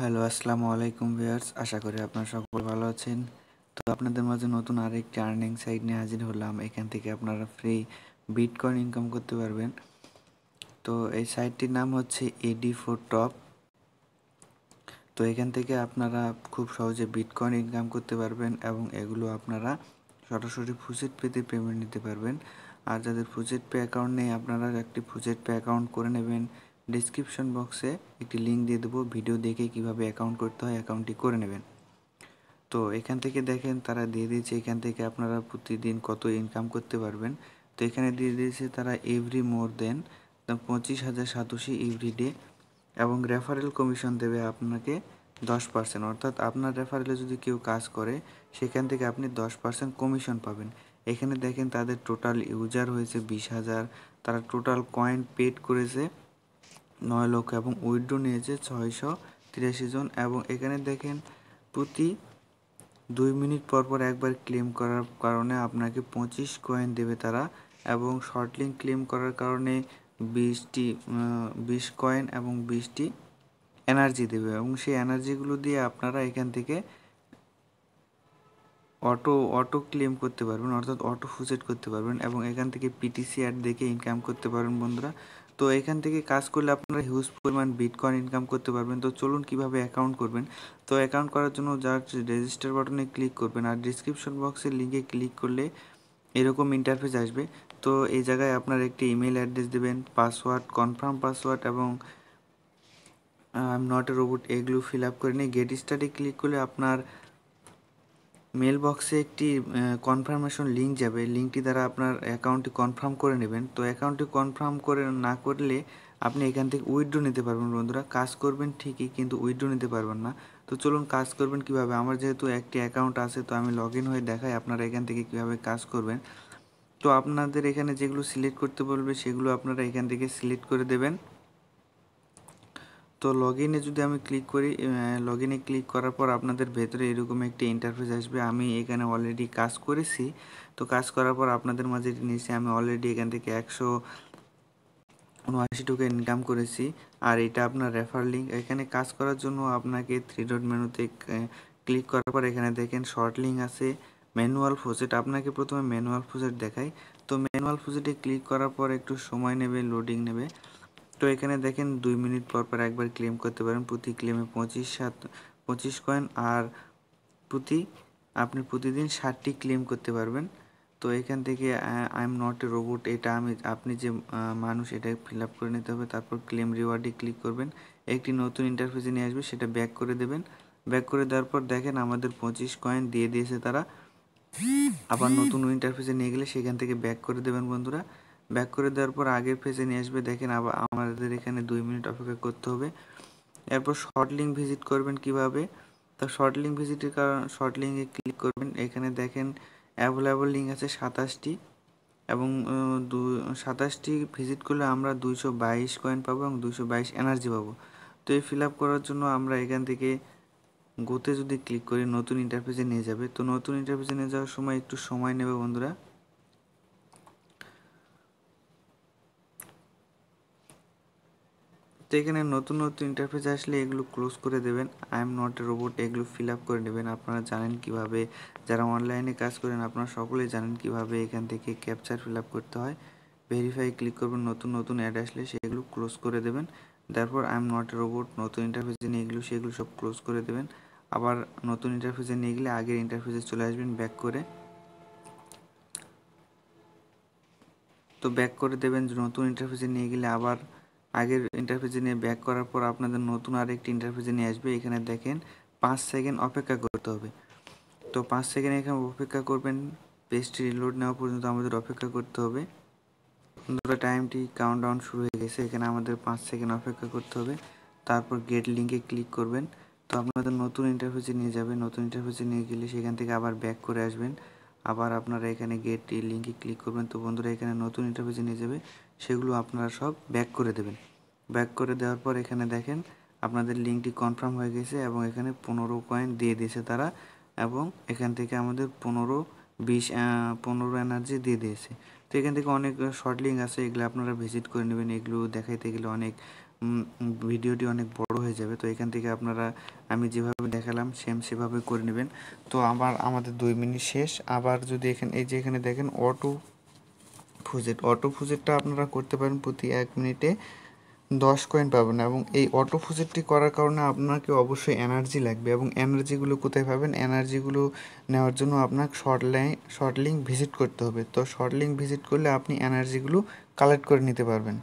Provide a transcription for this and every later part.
hello আসসালামু আলাইকুম viewers আশা করি আপনারা সকল ভালো আছেন তো আপনাদের মাঝে নতুন আরেকটি আর্নিং সাইট নিয়ে হাজির হলাম এখান থেকে আপনারা ফ্রি বিটকয়েন ইনকাম করতে পারবেন তো এই সাইটটির নাম হচ্ছে এডি ফোর টপ তো এখান থেকে আপনারা খুব সহজে বিটকয়েন ইনকাম করতে পারবেন এবং এগুলো আপনারা সরাসরি ফুজেট পেতে পেমেন্ট নিতে পারবেন আর যাদের ফুজেট পে অ্যাকাউন্ট নেই আপনারা একটি ফুজেট পে অ্যাকাউন্ট করে নেবেন ডিসক্রিপশন বক্সে একটি লিঙ্ক দিয়ে দেবো ভিডিও দেখে কিভাবে অ্যাকাউন্ট করতে হয় অ্যাকাউন্টটি করে নেবেন তো এখান থেকে দেখেন তারা দিয়ে দিয়েছে এখান থেকে আপনারা প্রতিদিন কত ইনকাম করতে পারবেন তো এখানে দিয়ে দিয়েছে তারা এভরি মোর দেন পঁচিশ হাজার সাতাশি এভরি ডে এবং রেফারেল কমিশন দেবে আপনাকে দশ পার্সেন্ট অর্থাৎ আপনার রেফারেলে যদি কেউ কাজ করে সেখান থেকে আপনি দশ পার্সেন্ট কমিশন পাবেন এখানে দেখেন তাদের টোটাল ইউজার হয়েছে বিশ হাজার তারা টোটাল কয়েন পেড করেছে নয় লক্ষ এবং উইড্রো নিয়েছে ছয়শো তিরাশি জন এবং এখানে দেখেন প্রতি দুই মিনিট পর পর একবার ক্লেম করার কারণে আপনাকে পঁচিশ কয়েন দেবে তারা এবং শর্টলিং ক্লেম করার কারণে বিশটি বিশ কয়েন এবং বিশটি এনার্জি দেবে এবং সেই এনার্জিগুলো দিয়ে আপনারা এখান থেকে অটো অটো ক্লেম করতে পারবেন অর্থাৎ অটো ফুসেট করতে পারবেন এবং এখান থেকে পিটিসি অ্যাড দেখে ইনকাম করতে পারবেন বন্ধুরা তো এখান থেকে কাজ করলে আপনারা হিউজ পরিমাণ বিটকয়েন ইনকাম করতে পারবেন তো চলুন কিভাবে অ্যাকাউন্ট করবেন তো অ্যাকাউন্ট করার জন্য যার রেজিস্টার বাটনে ক্লিক করবেন আর ডিসক্রিপশন বক্সের লিঙ্কে ক্লিক করলে এরকম ইন্টারফেস আসবে তো এই জায়গায় আপনার একটি ইমেল অ্যাড্রেস দেবেন পাসওয়ার্ড কনফার্ম পাসওয়ার্ড এবং নট এ রোবট এগুলো ফিল আপ করে নিয়ে গেট স্টার্টে ক্লিক করলে আপনার মেল বক্সে একটি কনফার্মেশন লিঙ্ক যাবে লিঙ্কটি দ্বারা আপনার অ্যাকাউন্টটি কনফার্ম করে নেবেন তো অ্যাকাউন্টটি কনফার্ম করে না করলে আপনি এখান থেকে উইড্রো নিতে পারবেন বন্ধুরা কাজ করবেন ঠিকই কিন্তু উইথড্র নিতে পারবেন না তো চলুন কাজ করবেন কিভাবে আমার যেহেতু একটি অ্যাকাউন্ট আছে তো আমি লগ হয়ে দেখাই আপনারা এখান থেকে কিভাবে কাজ করবেন তো আপনাদের এখানে যেগুলো সিলেক্ট করতে বলবে সেগুলো আপনারা এখান থেকে সিলেক্ট করে দেবেন তো লগ ইনে যদি আমি ক্লিক করি লগ ইনে ক্লিক করার পর আপনাদের ভেতরে এরকম একটি ইন্টারফেস আসবে আমি এখানে অলরেডি কাজ করেছি তো কাজ করার পর আপনাদের মাঝে নিয়েছি আমি অলরেডি এখান থেকে একশো উনআশি টাকা ইনকাম করেছি আর এটা আপনার রেফার লিঙ্ক এখানে কাজ করার জন্য আপনাকে থ্রি ডট মেনুতে ক্লিক করার পর এখানে দেখেন শর্ট লিঙ্ক আছে ম্যানুয়াল ফোজেট আপনাকে প্রথমে ম্যানুয়াল ফোজেট দেখাই তো ম্যানুয়াল ফোজেটে ক্লিক করার পর একটু সময় নেবে লোডিং নেবে তো এখানে দেখেন দুই মিনিট পর পর একবার ক্লেম করতে পারেন প্রতি ক্লেমে পঁচিশ সাত পঁচিশ কয়েন আর প্রতি আপনি প্রতিদিন ষাটটি ক্লেম করতে পারবেন তো এখান থেকে I am not a robot এটা আমি আপনি যে মানুষ এটা ফিল আপ করে নিতে হবে তারপর ক্লেম রিওয়ার্ডে ক্লিক করবেন একটি নতুন ইন্টারফেসে নিয়ে আসবে সেটা ব্যাক করে দেবেন ব্যাক করে দেওয়ার পর দেখেন আমাদের পঁচিশ কয়েন দিয়ে দিয়েছে তারা আবার নতুন ইন্টারফেসে নিয়ে গেলে সেখান থেকে ব্যাক করে দেবেন বন্ধুরা ব্যাক করে দেওয়ার পর আগের ফেজে নিয়ে আসবে দেখেন আবার আমাদের এখানে দুই মিনিট অপেক্ষা করতে হবে এরপর শর্ট লিঙ্ক ভিজিট করবেন কিভাবে তো শর্ট লিঙ্ক ভিজিটের কারণ শর্ট লিঙ্কে ক্লিক করবেন এখানে দেখেন অ্যাভেলেবল লিঙ্ক আছে সাতাশটি এবং দু সাতাশটি ভিজিট করলে আমরা দুইশো বাইশ কয়েন পাবো এবং দুইশো বাইশ এনার্জি পাবো তো এই ফিল আপ করার জন্য আমরা এখান থেকে গোতে যদি ক্লিক করি নতুন ইন্টারফেসে নিয়ে যাবে তো নতুন ইন্টারফেসে নিয়ে যাওয়ার সময় একটু সময় নেবে বন্ধুরা তো এখানে নতুন নতুন ইন্টারফেস আসলে এগুলো ক্লোজ করে দেবেন I am not a robot এগুলো ফিল আপ করে নেবেন আপনারা জানেন কিভাবে যারা অনলাইনে কাজ করেন আপনারা সকলে জানেন কিভাবে এখান থেকে ক্যাপচার ফিল আপ করতে হয় ভেরিফাই ক্লিক করবেন নতুন নতুন অ্যাড আসলে সেগুলো ক্লোজ করে দেবেন তারপর I am not a robot নতুন ইন্টারফেস নিয়ে এগুলো সেগুলো সব ক্লোজ করে দেবেন আবার নতুন ইন্টারফেসে নিয়ে গেলে আগের ইন্টারফেসে চলে আসবেন ব্যাক করে তো ব্যাক করে দেবেন নতুন ইন্টারফেসে নিয়ে গেলে আবার আগের ইন্টারফেসে নিয়ে ব্যাক করার পর আপনাদের নতুন আরেকটি ইন্টারফেসে নিয়ে আসবে এখানে দেখেন পাঁচ সেকেন্ড অপেক্ষা করতে হবে তো পাঁচ সেকেন্ড এখানে অপেক্ষা করবেন পেজটি রিলোড নেওয়া পর্যন্ত আমাদের অপেক্ষা করতে হবে বন্ধুরা টাইমটি কাউন্টডাউন শুরু হয়ে গেছে এখানে আমাদের পাঁচ সেকেন্ড অপেক্ষা করতে হবে তারপর গেট লিঙ্কে ক্লিক করবেন তো আপনাদের নতুন ইন্টারফেসে নিয়ে যাবে নতুন ইন্টারফেসে নিয়ে গেলে সেখান থেকে আবার ব্যাক করে আসবেন আবার আপনারা এখানে গেট লিঙ্কে ক্লিক করবেন তো বন্ধুরা এখানে নতুন ইন্টারফেসে নিয়ে যাবে সেগুলো আপনারা সব ব্যাক করে দেবেন ব্যাক করে দেওয়ার পর এখানে দেখেন আপনাদের লিঙ্কটি কনফার্ম হয়ে গেছে এবং এখানে পনেরো কয়েন দিয়ে দিয়েছে তারা এবং এখান থেকে আমাদের পনেরো বিশ পনেরো এনার্জি দিয়ে দিয়েছে তো এখান থেকে অনেক শর্ট লিঙ্ক আছে এগুলো আপনারা ভিজিট করে নেবেন এগুলো দেখাইতে গেলে অনেক ভিডিওটি অনেক বড় হয়ে যাবে তো এখান থেকে আপনারা আমি যেভাবে দেখালাম সেম সেভাবে করে নেবেন তো আবার আমাদের দুই মিনিট শেষ আবার যদি এখানে এই যে এখানে দেখেন অটো ফুজেট অটো ফুজেটটা আপনারা করতে পারেন প্রতি এক মিনিটে দশ কয়েন পাবেন এবং এই অটো ফুজেটটি করার কারণে আপনাকে অবশ্যই এনার্জি লাগবে এবং এনার্জিগুলো কোথায় পাবেন এনার্জিগুলো নেওয়ার জন্য আপনাকে short line short link visit করতে হবে তো শর্ট লিঙ্ক ভিজিট করলে আপনি এনার্জিগুলো কালেক্ট করে নিতে পারবেন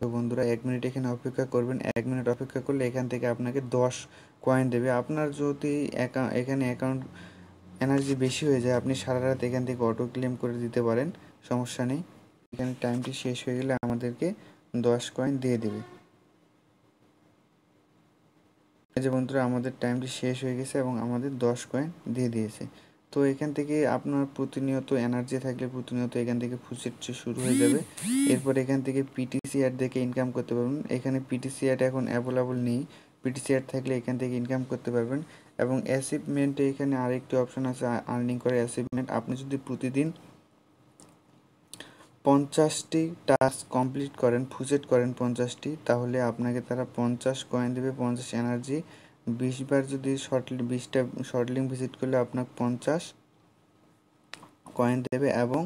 তো বন্ধুরা এক মিনিট এখানে অপেক্ষা করবেন এক মিনিট অপেক্ষা করলে এখান থেকে আপনাকে দশ কয়েন দেবে আপনার যদি এখানে অ্যাকাউন্ট এনার্জি বেশি হয়ে যায় আপনি সারা রাত এখান থেকে অটো ক্লেম করে দিতে পারেন সমস্যা নেই এখানে টাইমটি শেষ হয়ে গেলে আমাদেরকে দশ কয়েন দিয়ে দেবে যে বন্ধুরা আমাদের টাইমটি শেষ হয়ে গেছে এবং আমাদের দশ কয়েন দিয়ে দিয়েছে তো এখান থেকে আপনার প্রতিনিয়ত এনার্জি থাকলে প্রতিনিয়ত এখান থেকে চেয়ে শুরু হয়ে যাবে এরপর এখান থেকে পিটিসি অ্যাড দেখে ইনকাম করতে পারবেন এখানে পিটিসি অ্যাড এখন অ্যাভেলেবল নেই পিটিসি অ্যাড থাকলে এখান থেকে ইনকাম করতে পারবেন এবং অ্যাচিভমেন্টে এখানে আরেকটি অপশন আছে আর্নিং করে অ্যাচিভমেন্ট আপনি যদি প্রতিদিন পঞ্চাশটি টাস্ক কমপ্লিট করেন ফুজেট করেন পঞ্চাশটি তাহলে আপনাকে তারা পঞ্চাশ কয়েন দেবে পঞ্চাশ এনার্জি বিশবার যদি শর্ট বিশটা শর্টলিং ভিজিট করলে আপনাকে পঞ্চাশ কয়েন দেবে এবং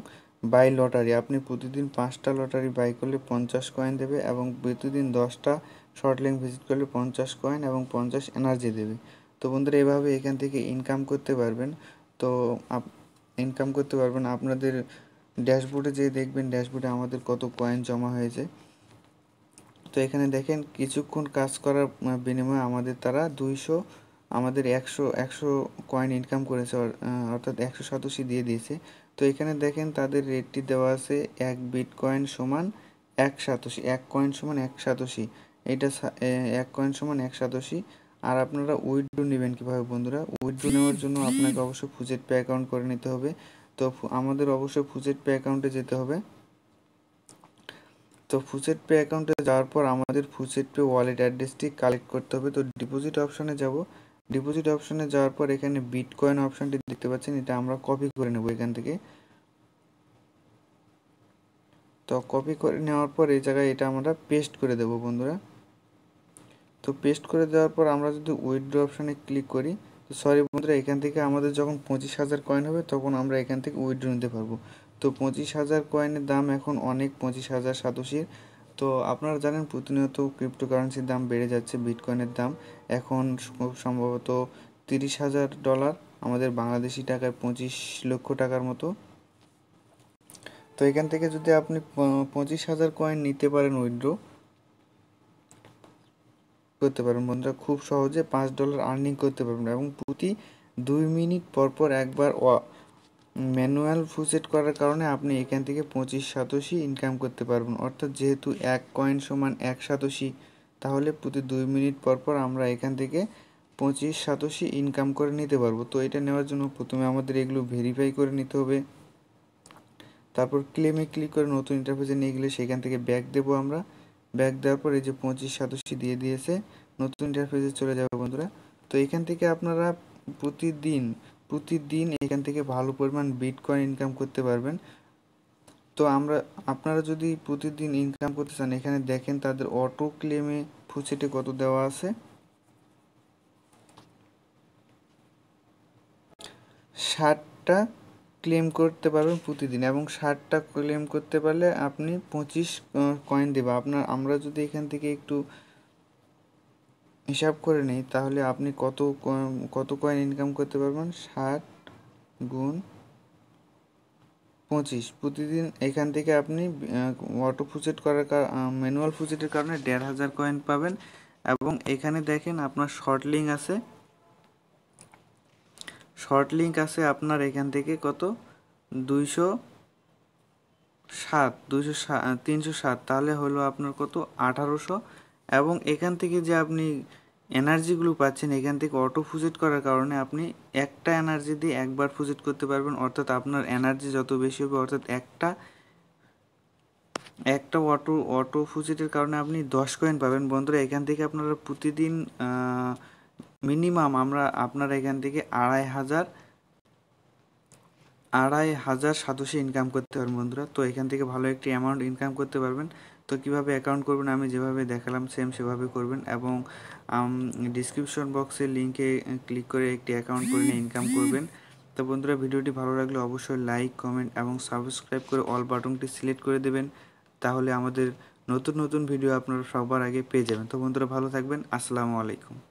বাই লটারি আপনি প্রতিদিন পাঁচটা লটারি বাই করলে পঞ্চাশ কয়েন দেবে এবং প্রতিদিন দশটা শর্টলিং ভিজিট করলে পঞ্চাশ কয়েন এবং পঞ্চাশ এনার্জি দেবে তো বন্ধুরা এভাবে এখান থেকে ইনকাম করতে পারবেন তো আপ ইনকাম করতে পারবেন আপনাদের ড্যাশবোর্ডে যে দেখবেন ড্যাশবোর্ডে আমাদের কত কয়েন জমা হয়েছে তো এখানে দেখেন কিছুক্ষণ কাজ করার বিনিময়ে আমাদের তারা দুইশো আমাদের একশো একশো কয়েন ইনকাম করেছে অর্থাৎ একশো সাতাশি দিয়ে দিয়েছে তো এখানে দেখেন তাদের রেটটি দেওয়া আছে এক বিট কয়েন সমান এক সাতাশি এক কয়েন সমান এক সাতাশি এটা এক কয়েন সমান এক সাতাশি আর আপনারা উইথড্রো নেবেন কীভাবে বন্ধুরা উইথড্রো নেওয়ার জন্য আপনাকে অবশ্যই ফুজেট পে অ্যাকাউন্ট করে নিতে হবে তো আমাদের অবশ্যই ফুজেট পে অ্যাকাউন্টে যেতে হবে তো ফুজেট পে অ্যাকাউন্টে যাওয়ার পর আমাদের ফুজেট পে ওয়ালেট অ্যাড্রেসটি কালেক্ট করতে হবে তো ডিপোজিট অপশানে যাব ডিপোজিট অপশানে যাওয়ার পর এখানে বিটকয়েন অপশানটি দেখতে পাচ্ছেন এটা আমরা কপি করে নেব এখান থেকে তো কপি করে নেওয়ার পর এই জায়গায় এটা আমরা পেস্ট করে দেব বন্ধুরা তো পেস্ট করে দেওয়ার পর আমরা যদি উইথড্রো অপশানে ক্লিক করি তো সরি বন্ধুরা এখান থেকে আমাদের যখন পঁচিশ হাজার কয়েন হবে তখন আমরা এখান থেকে উইথড্রো নিতে পারবো তো পঁচিশ হাজার কয়েনের দাম এখন অনেক পঁচিশ হাজার সাতাশির তো আপনারা জানেন প্রতিনিয়ত ক্রিপ্টোকারেন্সির দাম বেড়ে যাচ্ছে বিটকয়েনের দাম এখন সম্ভবত তিরিশ হাজার ডলার আমাদের বাংলাদেশি টাকায় পঁচিশ লক্ষ টাকার মতো তো এখান থেকে যদি আপনি পঁচিশ হাজার কয়েন নিতে পারেন উইথড্রো করতে পারবেন বন্ধুরা খুব সহজে পাঁচ ডলার আর্নিং করতে পারবেন এবং প্রতি দুই মিনিট পরপর একবার ম্যানুয়াল ফুসেট করার কারণে আপনি এখান থেকে পঁচিশ সাতোশি ইনকাম করতে পারবেন অর্থাৎ যেহেতু এক কয়েন সমান এক সাতোশি তাহলে প্রতি দুই মিনিট পরপর আমরা এখান থেকে পঁচিশ সাতোশি ইনকাম করে নিতে পারবো তো এটা নেওয়ার জন্য প্রথমে আমাদের এগুলো ভেরিফাই করে নিতে হবে তারপর ক্লেমে ক্লিক করে নতুন ইন্টারফেসে নিয়ে গেলে সেখান থেকে ব্যাক দেবো আমরা ব্যাক দেওয়ার পর এই যে পঁচিশ সাতাশি দিয়ে দিয়েছে নতুন ইন্টারফেসে চলে যাবে বন্ধুরা তো এখান থেকে আপনারা প্রতিদিন প্রতিদিন এখান থেকে ভালো পরিমাণ বিটকয়েন ইনকাম করতে পারবেন তো আমরা আপনারা যদি প্রতিদিন ইনকাম করতে চান এখানে দেখেন তাদের অটো ক্লেমে ফুচেটে কত দেওয়া আছে ষাটটা ক্লেম করতে পারবেন প্রতিদিন এবং ষাটটা ক্লেম করতে পারলে আপনি পঁচিশ কয়েন দেবেন আপনার আমরা যদি এখান থেকে একটু হিসাব করে নিই তাহলে আপনি কত কত কয়েন ইনকাম করতে পারবেন ষাট গুণ পঁচিশ প্রতিদিন এখান থেকে আপনি অটো ফুচেট করার ম্যানুয়াল ফুচেটের কারণে দেড় হাজার কয়েন পাবেন এবং এখানে দেখেন আপনার শর্ট লিঙ্ক আছে শর্ট লিঙ্ক আছে আপনার এখান থেকে কত দুইশো সাত দুইশো তিনশো সাত তাহলে হলো আপনার কত আঠারোশো এবং এখান থেকে যে আপনি এনার্জিগুলো পাচ্ছেন এখান থেকে অটো ফুজেট করার কারণে আপনি একটা এনার্জি দিয়ে একবার ফুজেট করতে পারবেন অর্থাৎ আপনার এনার্জি যত বেশি হবে অর্থাৎ একটা একটা অটো অটো ফুজেটের কারণে আপনি দশ কয়েন পাবেন বন্ধুরা এখান থেকে আপনারা প্রতিদিন মিনিমাম আমরা আপনার এখান থেকে আড়াই হাজার আড়াই হাজার সাতশো ইনকাম করতে পারবেন বন্ধুরা তো এখান থেকে ভালো একটি অ্যামাউন্ট ইনকাম করতে পারবেন তো কিভাবে অ্যাকাউন্ট করবেন আমি যেভাবে দেখালাম সেম সেভাবে করবেন এবং ডিসক্রিপশন বক্সে লিঙ্কে ক্লিক করে একটি অ্যাকাউন্ট করে ইনকাম করবেন তো বন্ধুরা ভিডিওটি ভালো লাগলে অবশ্যই লাইক কমেন্ট এবং সাবস্ক্রাইব করে অল বাটনটি সিলেক্ট করে দেবেন তাহলে আমাদের নতুন নতুন ভিডিও আপনারা সবার আগে পেয়ে যাবেন তো বন্ধুরা ভালো থাকবেন আসসালামু আলাইকুম